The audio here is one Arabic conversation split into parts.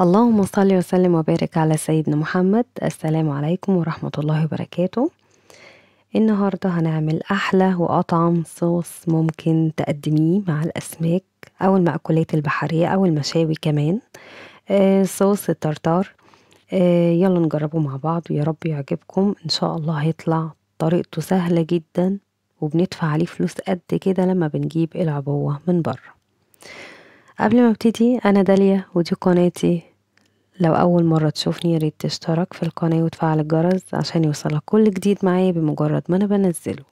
اللهم صل وسلم وبارك على سيدنا محمد السلام عليكم ورحمة الله وبركاته النهاردة هنعمل أحلى وأطعم صوص ممكن تقدميه مع الأسماك أو المأكولات البحرية أو المشاوي كمان آه، صوص الترتار آه، يلا نجربه مع بعض ويا رب يعجبكم إن شاء الله هيطلع طريقته سهلة جدا وبندفع عليه فلوس قد كده لما بنجيب العبوة من بره قبل ما ابتدي أنا داليا ودي قناتي لو أول مرة تشوفني ياريت تشترك في القناة وتفعل الجرس عشان يوصلك كل جديد معايا بمجرد ما أنا بنزله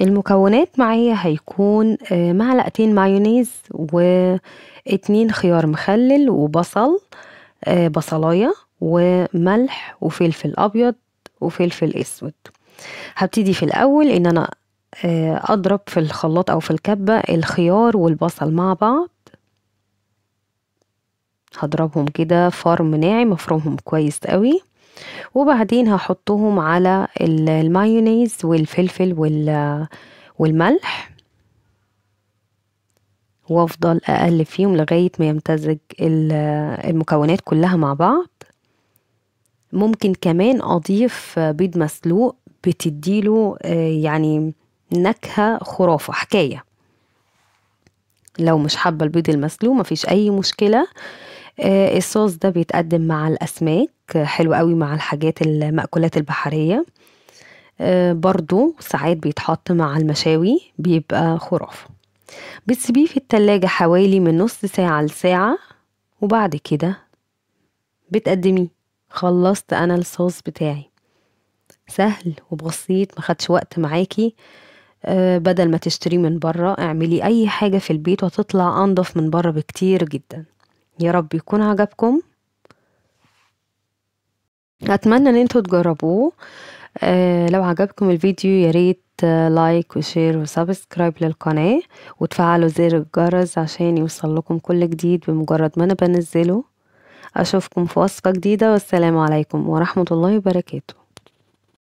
المكونات معايا هيكون آه، معلقتين مايونيز واتنين خيار مخلل وبصل آه، بصلاية وملح وفلفل أبيض وفلفل أسود هبتدي في الأول إن أنا آه، أضرب في الخلاط أو في الكبة الخيار والبصل مع بعض هضربهم كده فرم ناعم افرمهم كويس قوي وبعدين هحطهم على المايونيز والفلفل والملح وافضل اقلب فيهم لغايه ما يمتزج المكونات كلها مع بعض ممكن كمان اضيف بيض مسلوق بتديله آه، يعني نكهه خرافه حكايه لو مش حابه البيض المسلوق مفيش اي مشكله آه، الصوص ده بيتقدم مع الأسماك حلو قوي مع الحاجات المأكولات البحرية آه، برضو ساعات بيتحط مع المشاوي بيبقى خرافة بتسيبيه في التلاجة حوالي من نص ساعة لساعة وبعد كده بتقدميه خلصت أنا الصوص بتاعي سهل وبسيط مخدش وقت معاكي آه، بدل ما تشتريه من بره اعملي اي حاجة في البيت وتطلع انضف من بره بكتير جدا يا رب يكون عجبكم اتمنى ان انتوا تجربوه آه، لو عجبكم الفيديو يا ريت آه، لايك وشير وسبسكرايب للقناة وتفعلوا زر الجرس عشان يوصل لكم كل جديد بمجرد ما انا بنزله اشوفكم في وصفة جديدة والسلام عليكم ورحمة الله وبركاته